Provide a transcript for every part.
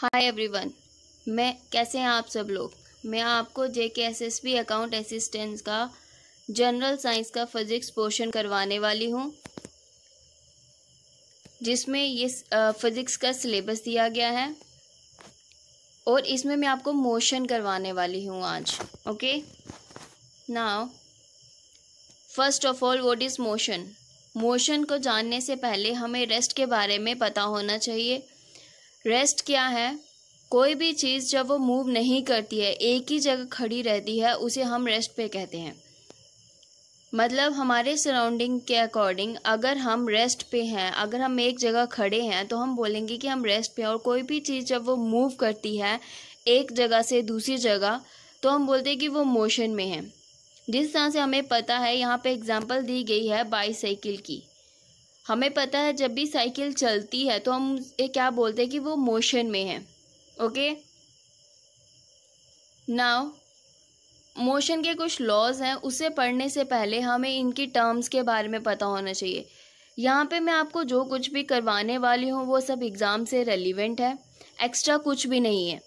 Hi everyone मैं कैसे हैं आप सब लोग मैं आपको J K S S B account assistance का जनरल साइंस का फिजिक्स पोर्शन करवाने वाली हूँ जिसमें ये फिजिक्स का सिलेबस दिया गया है और इसमें मैं आपको मोशन करवाने वाली हूँ आज okay now first of all what is motion motion को जानने से पहले हमें रेस्ट के बारे में पता होना चाहिए रेस्ट क्या है कोई भी चीज़ जब वो मूव नहीं करती है एक ही जगह खड़ी रहती है उसे हम रेस्ट पे कहते हैं मतलब हमारे सराउंडिंग के अकॉर्डिंग अगर हम रेस्ट पे हैं अगर हम एक जगह खड़े हैं तो हम बोलेंगे कि हम रेस्ट पे हैं और कोई भी चीज़ जब वो मूव करती है एक जगह से दूसरी जगह तो हम बोलते हैं कि वो मोशन में है जिस तरह से हमें पता है यहाँ पे एग्जांपल दी गई है बाईसाइकिल की हमें पता है जब भी साइकिल चलती है तो हम ये क्या बोलते हैं कि वो मोशन में है ओके नाउ मोशन के कुछ लॉज हैं उसे पढ़ने से पहले हमें इनकी टर्म्स के बारे में पता होना चाहिए यहाँ पे मैं आपको जो कुछ भी करवाने वाली हूँ वो सब एग्ज़ाम से रेलिवेंट है एक्स्ट्रा कुछ भी नहीं है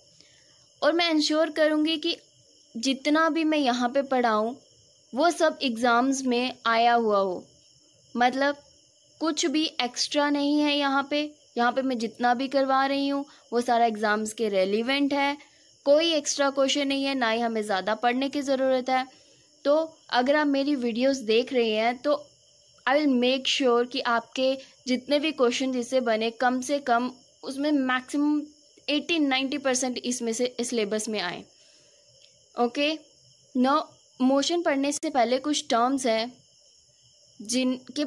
और मैं इंश्योर करूँगी कि जितना भी मैं यहाँ पे पढ़ाऊँ वो सब एग्ज़ाम्स में आया हुआ हो मतलब कुछ भी एक्स्ट्रा नहीं है यहाँ पे यहाँ पे मैं जितना भी करवा रही हूँ वो सारा एग्ज़ाम्स के रेलिवेंट है कोई एक्स्ट्रा क्वेश्चन नहीं है ना ही हमें ज़्यादा पढ़ने की ज़रूरत है तो अगर आप मेरी वीडियोस देख रहे हैं तो आई विल मेक श्योर कि आपके जितने भी क्वेश्चन जिससे बने कम से कम उसमें मैक्सिमम एटी नाइन्टी परसेंट इसमें से सिलेबस में आए ओके नो मोशन पढ़ने से पहले कुछ टर्म्स हैं जिनके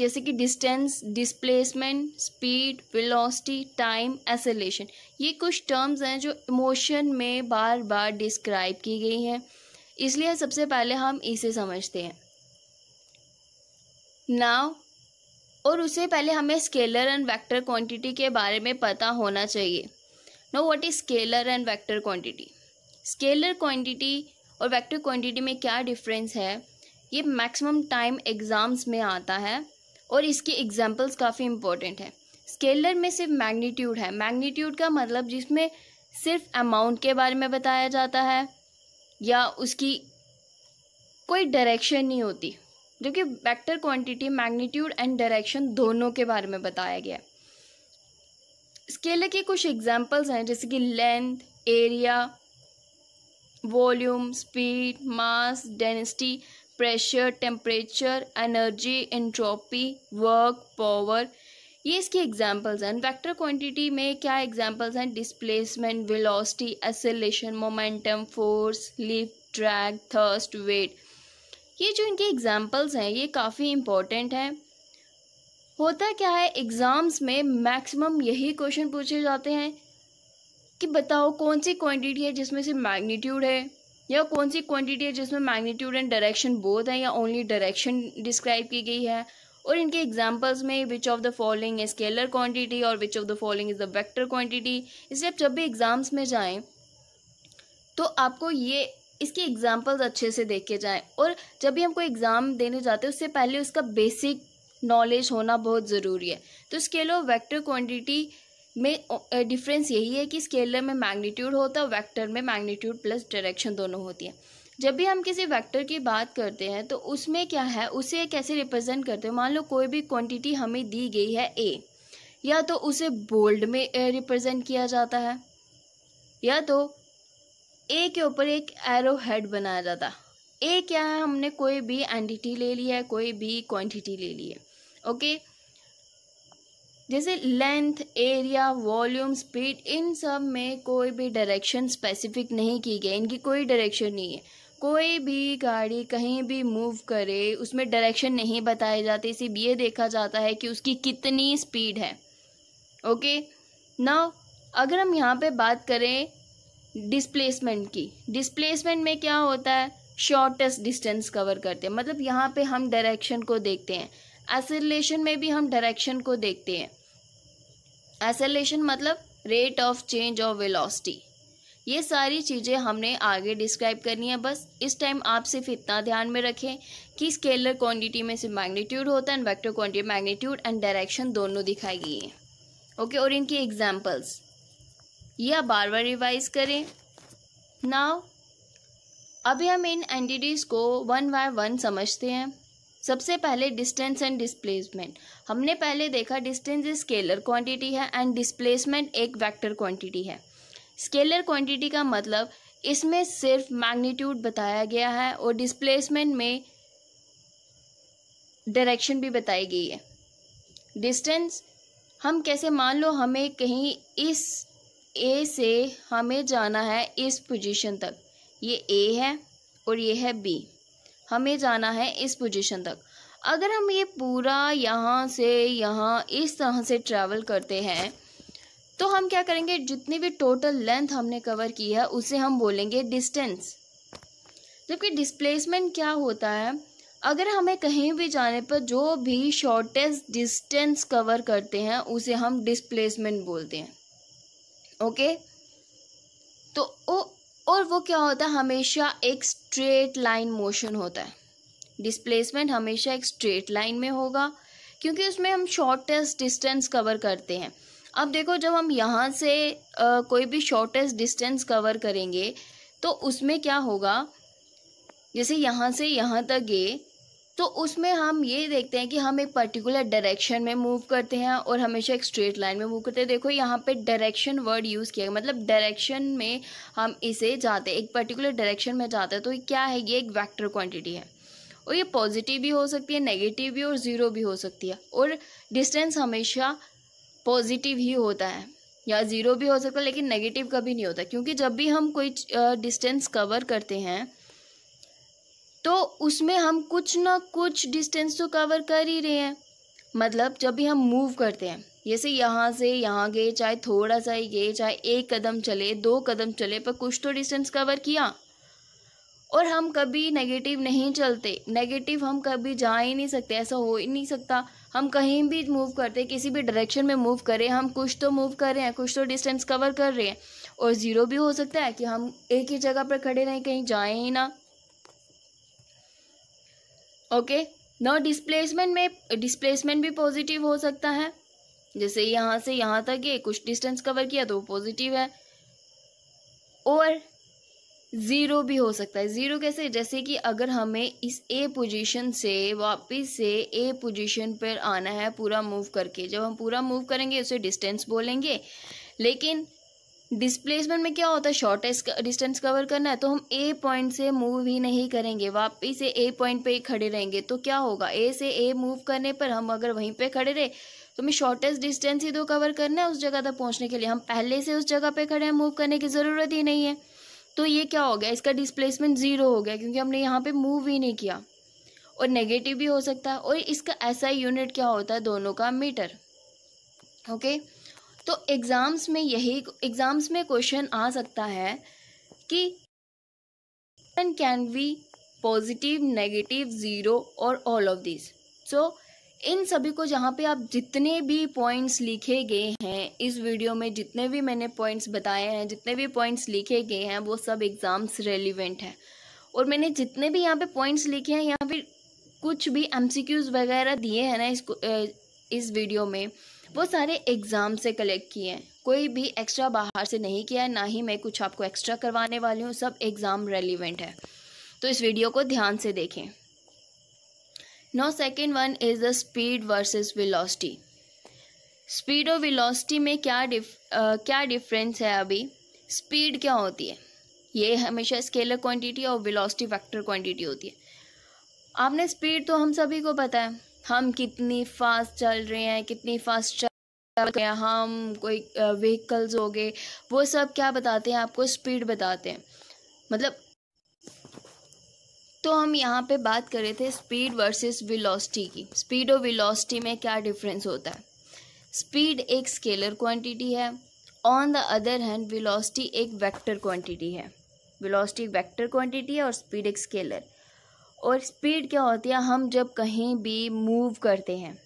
जैसे कि distance displacement speed velocity time acceleration ये कुछ टर्म्स हैं जो इमोशन में बार बार डिस्क्राइब की गई हैं इसलिए सबसे पहले हम इसे समझते हैं नाव और उससे पहले हमें स्केलर एंड वेक्टर क्वांटिटी के बारे में पता होना चाहिए now what is scalar and vector quantity scalar quantity और वेक्टर क्वांटिटी में क्या डिफरेंस है ये मैक्सिमम टाइम एग्ज़ाम्स में आता है और इसकी एग्जाम्पल्स काफ़ी इंपॉर्टेंट हैं स्केलर में सिर्फ मैग्नीट्यूड है मैग्नीट्यूड का मतलब जिसमें सिर्फ अमाउंट के बारे में बताया जाता है या उसकी कोई डायरेक्शन नहीं होती जो कि vector quantity magnitude and direction दोनों के बारे में बताया गया है स्केलर के कुछ एग्जांपल्स हैं जैसे कि length area volume speed mass density pressure temperature energy entropy work power ये इसकी एग्जांपल्स हैं वेक्टर क्वांटिटी में क्या एग्जांपल्स हैं displacement velocity acceleration momentum force lift drag thrust weight ये जो इनके एग्जांपल्स हैं ये काफ़ी इंपॉर्टेंट हैं होता क्या है एग्ज़ाम्स में मैक्सिमम यही क्वेश्चन पूछे जाते हैं कि बताओ कौन सी क्वांटिटी है जिसमें से मैग्नीट्यूड है यह कौन सी क्वांटिटी है जिसमें मैग्नीट्यूड एंड डायरेक्शन बोथ है या ओनली डायरेक्शन डिस्क्राइब की गई है और इनके एग्जाम्पल्स में which of the following scalar quantity और which of the following is the vector quantity इसलिए आप जब भी एग्जाम्स में जाएं तो आपको ये इसके एग्जाम्पल्स अच्छे से देख के जाएँ और जब भी हम कोई एग्ज़ाम देने जाते हैं उससे पहले उसका बेसिक नॉलेज होना बहुत ज़रूरी है तो स्केलर वेक्टर क्वांटिटी में डिफरेंस यही है कि स्केलर में मैग्नीट्यूड होता है वेक्टर में मैग्नीट्यूड प्लस डायरेक्शन दोनों होती है जब भी हम किसी वेक्टर की बात करते हैं तो उसमें क्या है उसे कैसे रिप्रेजेंट करते हैं मान लो कोई भी क्वांटिटी हमें दी गई है ए या तो उसे बोल्ड में रिप्रेजेंट किया जाता है या तो ए के ऊपर एक एरो हेड बनाया जाता ए क्या है हमने कोई भी एंटिटी ले ली है कोई भी क्वांटिटी ले ली है ओके जैसे लेंथ एरिया वॉल्यूम स्पीड इन सब में कोई भी डायरेक्शन स्पेसिफिक नहीं की गई इनकी कोई डायरेक्शन नहीं है कोई भी गाड़ी कहीं भी मूव करे उसमें डायरेक्शन नहीं बताई जाती सिर्फ ये देखा जाता है कि उसकी कितनी स्पीड है ओके ना अगर हम यहाँ पे बात करें डिस्प्लेसमेंट की डिस्प्लेसमेंट में क्या होता है शॉर्टेस्ट डिस्टेंस कवर करते हैं मतलब यहाँ पे हम डायरेक्शन को देखते हैं एसिलेशन में भी हम डायरेक्शन को देखते हैं एसेलेशन मतलब rate of change of velocity ये सारी चीज़ें हमने आगे डिस्क्राइब करनी है बस इस टाइम आप सिर्फ इतना ध्यान में रखें कि स्केलर क्वांटिटी में सिर्फ मैग्नीट्यूड होता है and vector quantity magnitude and direction दोनों दिखाई गई हैं ओके और इनकी एग्जाम्पल्स ये आप बार बार रिवाइज करें नाव अभी हम इन एंटिटीज़ को वन बाय वन समझते हैं सबसे पहले डिस्टेंस एंड डिस्प्लेसमेंट हमने पहले देखा डिस्टेंस इज स्केलर क्वांटिटी है एंड डिस्प्लेसमेंट एक वेक्टर क्वांटिटी है स्केलर क्वांटिटी का मतलब इसमें सिर्फ मैग्नीट्यूड बताया गया है और डिस्प्लेसमेंट में डायरेक्शन भी बताई गई है डिस्टेंस हम कैसे मान लो हमें कहीं इस ए से हमें जाना है इस पोजीशन तक ये ए है और ये है बी हमें जाना है इस पोजीशन तक अगर हम ये पूरा यहाँ से यहाँ इस तरह से ट्रैवल करते हैं तो हम क्या करेंगे जितनी भी टोटल लेंथ हमने कवर की है उसे हम बोलेंगे डिस्टेंस जबकि डिस्प्लेसमेंट क्या होता है अगर हमें कहीं भी जाने पर जो भी शॉर्टेस्ट डिस्टेंस कवर करते हैं उसे हम डिस्प्लेसमेंट बोलते हैं ओके तो ओ और वो क्या होता है हमेशा एक स्ट्रेट लाइन मोशन होता है डिस्प्लेसमेंट हमेशा एक स्ट्रेट लाइन में होगा क्योंकि उसमें हम शॉर्टेस्ट डिस्टेंस कवर करते हैं अब देखो जब हम यहाँ से आ, कोई भी शॉर्टेस्ट डिस्टेंस कवर करेंगे तो उसमें क्या होगा जैसे यहाँ से यहाँ तक गए तो उसमें हम ये देखते हैं कि हम एक पर्टिकुलर डायरेक्शन में मूव करते हैं और हमेशा एक स्ट्रेट लाइन में मूव करते हैं देखो यहाँ पे डायरेक्शन वर्ड यूज़ किया गया मतलब डायरेक्शन में हम इसे जाते हैं एक पर्टिकुलर डायरेक्शन में जाते हैं तो क्या है ये एक वैक्टर क्वान्टिटी है और ये पॉजिटिव भी हो सकती है नेगेटिव भी और ज़ीरो भी हो सकती है और डिस्टेंस हमेशा पॉजिटिव ही होता है या ज़ीरो भी हो सकता है लेकिन नेगेटिव कभी नहीं होता क्योंकि जब भी हम कोई डिस्टेंस कवर करते हैं तो उसमें हम कुछ ना कुछ डिस्टेंस तो कवर कर ही रहे हैं मतलब जब भी हम मूव करते हैं जैसे यहाँ से यहाँ गए चाहे थोड़ा सा ही गए चाहे एक कदम चले दो कदम चले पर कुछ तो डिस्टेंस कवर किया और हम कभी नेगेटिव नहीं चलते नेगेटिव हम कभी जा ही नहीं सकते ऐसा हो ही नहीं सकता हम कहीं भी मूव करते किसी भी डायरेक्शन में मूव करें हम कुछ तो मूव कर रहे हैं कुछ तो डिस्टेंस कवर कर रहे हैं और ज़ीरो भी हो सकता है कि हम एक ही जगह पर खड़े रहें कहीं जाएँ ही ना ओके न डिस्प्लेसमेंट में डिस्प्लेसमेंट भी पॉजिटिव हो सकता है जैसे यहाँ से यहाँ तक ये कुछ डिस्टेंस कवर किया तो वो पॉजिटिव है और ज़ीरो भी हो सकता है ज़ीरो कैसे जैसे कि अगर हमें इस ए पोजीशन से वापस से ए पोजीशन पर आना है पूरा मूव करके जब हम पूरा मूव करेंगे उसे डिस्टेंस बोलेंगे लेकिन डिस्प्लेसमेंट में क्या होता है शॉर्टेस्ट डिस्टेंस कवर करना है तो हम ए पॉइंट से मूव ही नहीं करेंगे वापिस से ए पॉइंट पे ही खड़े रहेंगे तो क्या होगा ए से ए मूव करने पर हम अगर वहीं पे खड़े रहे तो हमें शॉर्टेस्ट डिस्टेंस ही तो कवर करना है उस जगह तक पहुंचने के लिए हम पहले से उस जगह पे खड़े हैं मूव करने की ज़रूरत ही नहीं है तो ये क्या हो गया इसका डिस्प्लेसमेंट ज़ीरो हो गया क्योंकि हमने यहाँ पर मूव ही नहीं किया और नेगेटिव भी हो सकता है और इसका ऐसा यूनिट क्या होता है दोनों का मीटर ओके okay? तो एग्ज़ाम्स में यही एग्ज़ाम्स में क्वेश्चन आ सकता है कि can be positive negative zero और ऑल ऑफ दिस सो इन सभी को जहाँ पे आप जितने भी पॉइंट्स लिखे गए हैं इस वीडियो में जितने भी मैंने पॉइंट्स बताए हैं जितने भी पॉइंट्स लिखे गए हैं वो सब एग्ज़ाम्स रेलिवेंट हैं और मैंने जितने भी यहाँ पे पॉइंट्स लिखे हैं यहाँ पे कुछ भी एम वगैरह दिए हैं ना इस वीडियो में वो सारे एग्ज़ाम से कलेक्ट किए हैं कोई भी एक्स्ट्रा बाहर से नहीं किया है ना ही मैं कुछ आपको एक्स्ट्रा करवाने वाली हूँ सब एग्ज़ाम रेलिवेंट है तो इस वीडियो को ध्यान से देखें now second one is the speed versus velocity speed और वेलोसिटी में क्या डिफ आ, क्या डिफरेंस है अभी स्पीड क्या होती है ये हमेशा स्केलर क्वांटिटी और विलोसटी फैक्टर क्वांटिटी होती है आपने स्पीड तो हम सभी को पता है हम कितनी फास्ट चल रहे हैं कितनी फास्ट चल हम कोई व्हीकल्स हो गए वो सब क्या बताते हैं आपको स्पीड बताते हैं मतलब तो हम यहाँ पे बात कर रहे थे स्पीड वर्सेस वेलोसिटी की स्पीड और वेलोसिटी में क्या डिफरेंस होता है स्पीड एक स्केलर क्वांटिटी है on the other hand velocity एक वेक्टर क्वांटिटी है वेलोसिटी वेक्टर क्वांटिटी है और स्पीड एक स्केलर और स्पीड क्या होती है हम जब कहीं भी मूव करते हैं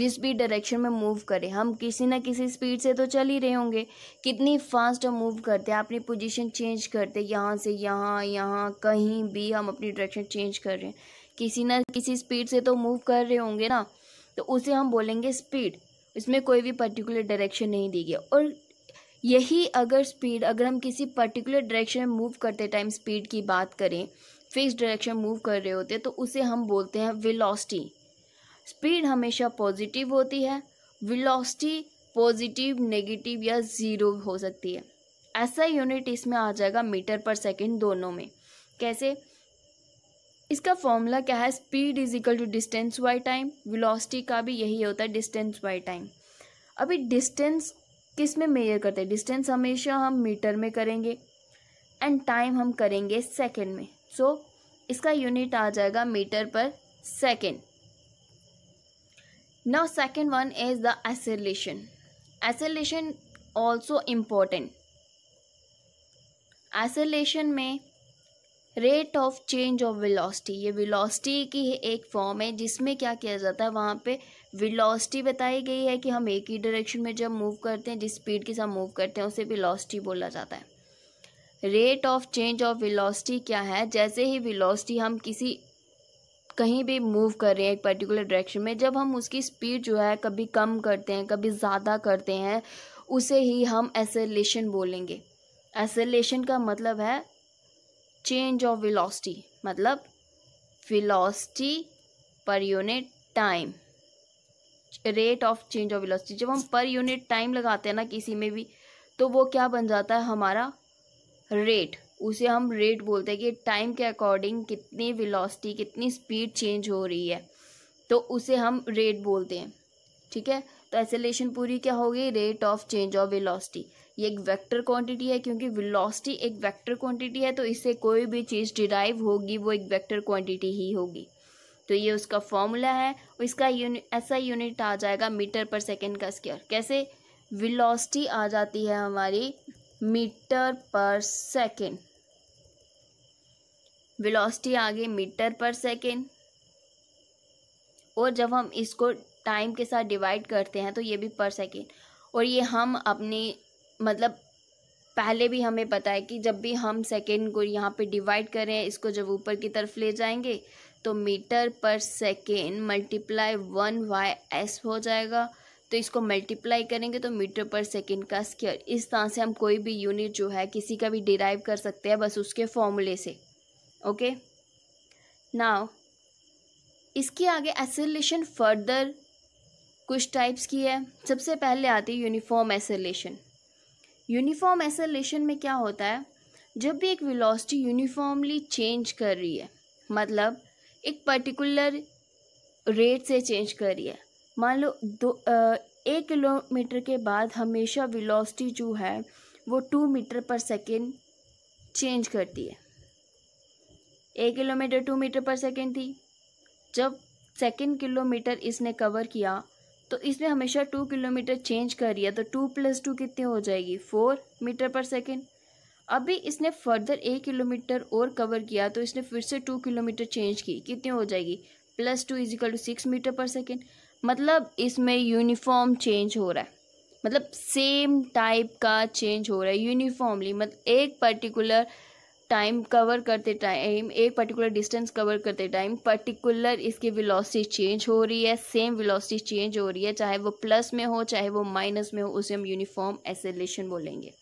जिस भी डायरेक्शन में मूव करें हम किसी ना किसी स्पीड से तो चल ही रहे होंगे कितनी फास्ट हम मूव करते हैं अपनी पोजीशन चेंज करते हैं यहाँ से यहाँ यहाँ कहीं भी हम अपनी डायरेक्शन चेंज कर रहे हैं किसी ना किसी स्पीड से तो मूव कर रहे होंगे ना तो उसे हम बोलेंगे स्पीड इसमें कोई भी पर्टिकुलर डायरेक्शन नहीं दी गई और यही अगर स्पीड अगर हम किसी पर्टिकुलर डायरेक्शन में मूव करते टाइम स्पीड की बात करें फिक्स डायरेक्शन मूव कर रहे होते हैं तो उसे हम बोलते हैं विलॉसटी स्पीड हमेशा पॉजिटिव होती है विलॉसटी पॉजिटिव नेगेटिव या ज़ीरो हो सकती है ऐसा यूनिट इसमें आ जाएगा मीटर पर सेकेंड दोनों में कैसे इसका फॉर्मूला क्या है speed is equal to distance by time velocity का भी यही होता है डिस्टेंस बाई टाइम अभी डिस्टेंस किस में मेजर करते हैं डिस्टेंस हमेशा हम मीटर में करेंगे एंड टाइम हम करेंगे सेकेंड में सो इसका यूनिट आ जाएगा metre per second now second one is the acceleration acceleration also important acceleration में rate of change of velocity ये वेलोसिटी की एक फॉर्म है जिसमें क्या किया जाता है वहाँ पे विलॉसिटी बताई गई है कि हम एक ही डायरेक्शन में जब मूव करते हैं जिस स्पीड के साथ मूव करते हैं उसे वेलोसिटी बोला जाता है rate of change of velocity क्या है जैसे ही वेलोसिटी हम किसी कहीं भी मूव कर रहे हैं एक पर्टिकुलर डायरेक्शन में जब हम उसकी स्पीड जो है कभी कम करते हैं कभी ज़्यादा करते हैं उसे ही हम एसेलेशन बोलेंगे एसेलेशन का मतलब है चेंज ऑफ वेलोसिटी मतलब velocity per unit time rate of change of velocity जब हम पर यूनिट टाइम लगाते हैं ना किसी में भी तो वो क्या बन जाता है हमारा रेट उसे हम रेट बोलते हैं कि टाइम के अकॉर्डिंग कितनी विलॉसिटी कितनी स्पीड चेंज हो रही है तो उसे हम रेट बोलते हैं ठीक है तो एसेलेशन पूरी क्या होगी rate of change of velocity ये एक वेक्टर क्वांटिटी है क्योंकि विलॉसिटी एक वेक्टर क्वांटिटी है तो इससे कोई भी चीज़ डिराइव होगी वो एक वेक्टर क्वांटिटी ही होगी तो ये उसका फॉर्मूला है इसका यूनि, ऐसा यूनिट आ जाएगा मीटर पर सेकेंड का स्क्वायर कैसे विलॉसिटी आ जाती है हमारी मीटर पर सेकेंड वेलोसिटी आगे मीटर पर सेकेंड और जब हम इसको टाइम के साथ डिवाइड करते हैं तो ये भी पर सेकेंड और ये हम अपने मतलब पहले भी हमें पता है कि जब भी हम सेकेंड को यहाँ पे डिवाइड करें इसको जब ऊपर की तरफ ले जाएंगे तो metre per second multiply one Y S हो जाएगा तो इसको मल्टीप्लाई करेंगे तो मीटर पर सेकेंड का स्क्वेयर इस तरह से हम कोई भी यूनिट जो है किसी का भी डिराइव कर सकते हैं बस उसके फॉर्मूले से ओके नाव इसके आगे एसेलेशन फर्दर कुछ टाइप्स की है सबसे पहले आती है यूनिफॉर्म एसेलेशन यूनिफॉर्म एसेलेशन में क्या होता है जब भी एक वेलोसिटी यूनिफॉर्मली चेंज कर रही है मतलब एक पर्टिकुलर रेट से चेंज कर रही है मान लो दो एक किलोमीटर के बाद हमेशा वेलोसिटी जो है वो two metre per second change करती है एक kilometre two metre per second थी जब सेकेंड किलोमीटर इसने कवर किया तो इसने हमेशा टू किलोमीटर चेंज कर दिया तो टू प्लस टू कितनी हो जाएगी फोर मीटर पर सेकेंड अभी इसने फर्दर एक किलोमीटर और कवर किया तो इसने फिर से टू किलोमीटर चेंज की कितनी हो जाएगी plus two is equal to six metre per second मतलब इसमें यूनिफॉर्म चेंज हो रहा है मतलब सेम टाइप का चेंज हो रहा है यूनिफॉर्मली मतलब एक पर्टिकुलर टाइम कवर करते टाइम एक पर्टिकुलर डिस्टेंस कवर करते टाइम पर्टिकुलर इसकी वेलोसिटी चेंज हो रही है सेम वेलोसिटी चेंज हो रही है चाहे वो प्लस में हो चाहे वो माइनस में हो उसे हम यूनिफॉर्म एसेलेशन बोलेंगे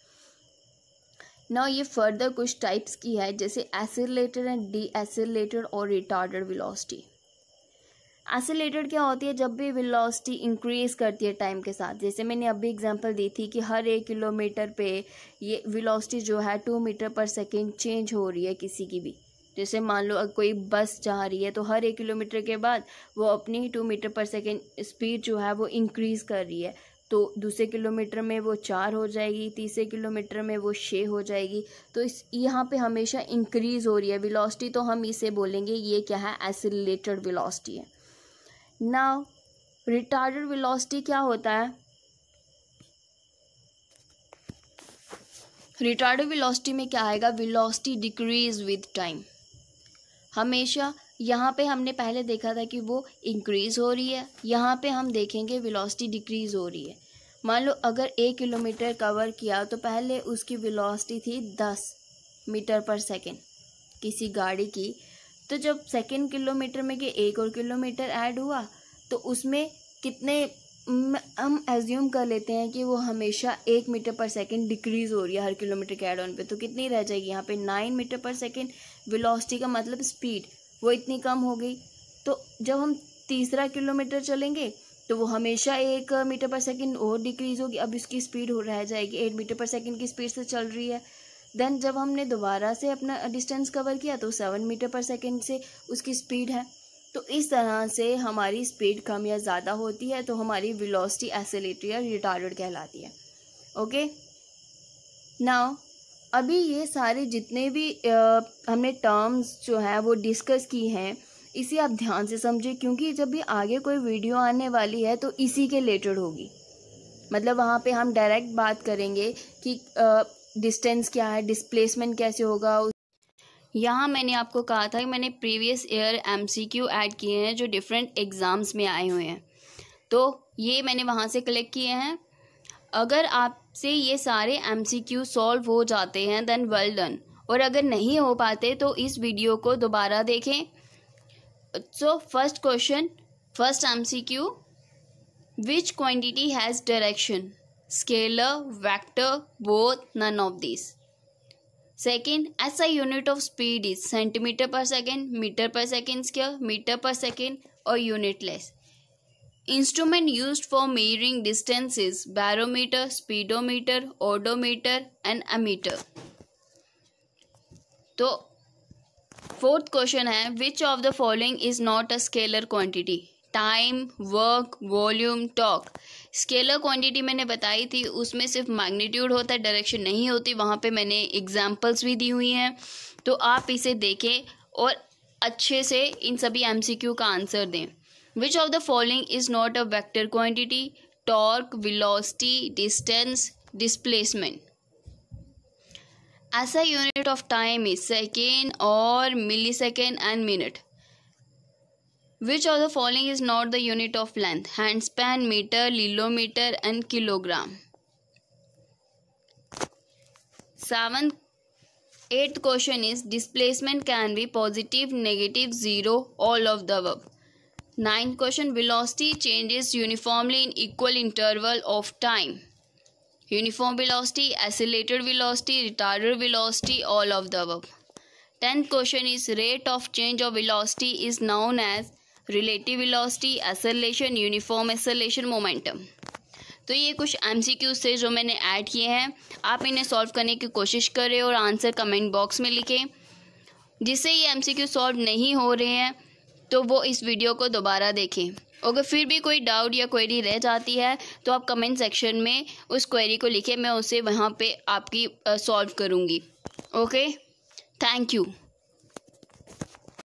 ना ये फर्दर कुछ टाइप्स की है जैसे एसिलेटर एंड डी एसिलेटर और रिटार्डेड विलॉसिटी एसिलेटेड क्या होती है जब भी वेलोसिटी इंक्रीज करती है टाइम के साथ जैसे मैंने अभी एग्जांपल दी थी कि हर एक किलोमीटर पे ये वेलोसिटी जो है two metre per second change हो रही है किसी की भी जैसे मान लो कोई बस जा रही है तो हर एक किलोमीटर के बाद वो अपनी two metre per second speed जो है वो इंक्रीज़ कर रही है तो दूसरे किलोमीटर में वो चार हो जाएगी तीसरे किलोमीटर में वो छः हो जाएगी तो इस यहाँ पे हमेशा इंक्रीज़ हो रही है वेलोसिटी तो हम इसे बोलेंगे ये क्या है एसिलेटेड वेलोसिटी है नाउ रिटार्डेड वेलोसिटी क्या होता है रिटार्डेड वेलोसिटी में क्या आएगा वेलोसिटी डिक्रीज विद टाइम हमेशा यहाँ पे हमने पहले देखा था कि वो इंक्रीज़ हो रही है यहाँ पे हम देखेंगे वेलोसिटी डिक्रीज़ हो रही है मान लो अगर एक किलोमीटर कवर किया तो पहले उसकी वेलोसिटी थी दस मीटर पर सेकेंड किसी गाड़ी की तो जब सेकेंड किलोमीटर में के एक और किलोमीटर ऐड हुआ तो उसमें कितने हम एज्यूम कर लेते हैं कि वो हमेशा एक मीटर पर सेकेंड डिक्रीज हो रही है हर किलोमीटर के एड ऑन पे तो कितनी रह जाएगी यहाँ पे nine metre per second velocity का मतलब स्पीड वो इतनी कम हो गई तो जब हम तीसरा किलोमीटर चलेंगे तो वो हमेशा एक मीटर पर सेकेंड और डिक्रीज होगी अब इसकी स्पीड हो रह जाएगी एट मीटर पर सेकेंड की स्पीड से चल रही है देन जब हमने दोबारा से अपना डिस्टेंस कवर किया तो सेवन मीटर पर सेकेंड से उसकी स्पीड है तो इस तरह से हमारी स्पीड कम या ज़्यादा होती है तो हमारी विलोसिटी एसेलेटरी या रिटार्ड कहलाती है ओके नाउ अभी ये सारे जितने भी आ, हमने टर्म्स जो हैं वो डिस्कस की हैं इसे आप ध्यान से समझिए क्योंकि जब भी आगे कोई वीडियो आने वाली है तो इसी के रिलेटेड होगी मतलब वहाँ पे हम डायरेक्ट बात करेंगे कि आ, डिस्टेंस क्या है डिस्प्लेसमेंट कैसे होगा यहाँ मैंने आपको कहा था कि मैंने प्रीवियस ईयर एमसीक्यू ऐड किए हैं जो डिफरेंट एग्ज़ाम्स में आए हुए हैं तो ये मैंने वहाँ से कलेक्ट किए हैं अगर आपसे ये सारे एमसीक्यू सॉल्व हो जाते हैं देन वेल डन और अगर नहीं हो पाते तो इस वीडियो को दोबारा देखें so first question first M C Q which quantity has direction scalar, vector, both, none of these. Second, as a unit of speed is centimeter per second, meter per second square, meter per second or unitless. Instrument used for measuring distance is barometer, speedometer, odometer and ammeter. तो fourth question है which of the following is not a scalar quantity time work volume torque scalar quantity मैंने बताई थी उसमें सिर्फ magnitude होता है direction नहीं होती वहाँ पे मैंने एग्जांपल्स भी दी हुई हैं तो आप इसे देखें और अच्छे से इन सभी एमसीक्यू का आंसर दें which of the following is not a vector quantity torque velocity distance displacement ऐसा unit of time is second और millisecond and minute Which of the following is not the unit of length? Handspan, meter, lilometer, and kilogram. Seventh, eighth question is displacement can be positive, negative, zero, all of the above. Ninth question velocity changes uniformly in equal interval of time. Uniform velocity, accelerated velocity, retarded velocity, all of the above. Tenth question is rate of change of velocity is known as relative velocity acceleration uniform acceleration momentum तो ये कुछ M C Qs थे जो मैंने add किए हैं आप इन्हें सॉल्व करने की कोशिश करें और आंसर कमेंट बॉक्स में लिखें जिससे ये एम सी क्यू सॉल्व नहीं हो रहे हैं तो वो इस वीडियो को दोबारा देखें अगर फिर भी कोई डाउट या क्वेरी रह जाती है तो आप कमेंट सेक्शन में उस क्वेरी को लिखें मैं उसे वहाँ पे आपकी सॉल्व करूँगी ओके थैंक यू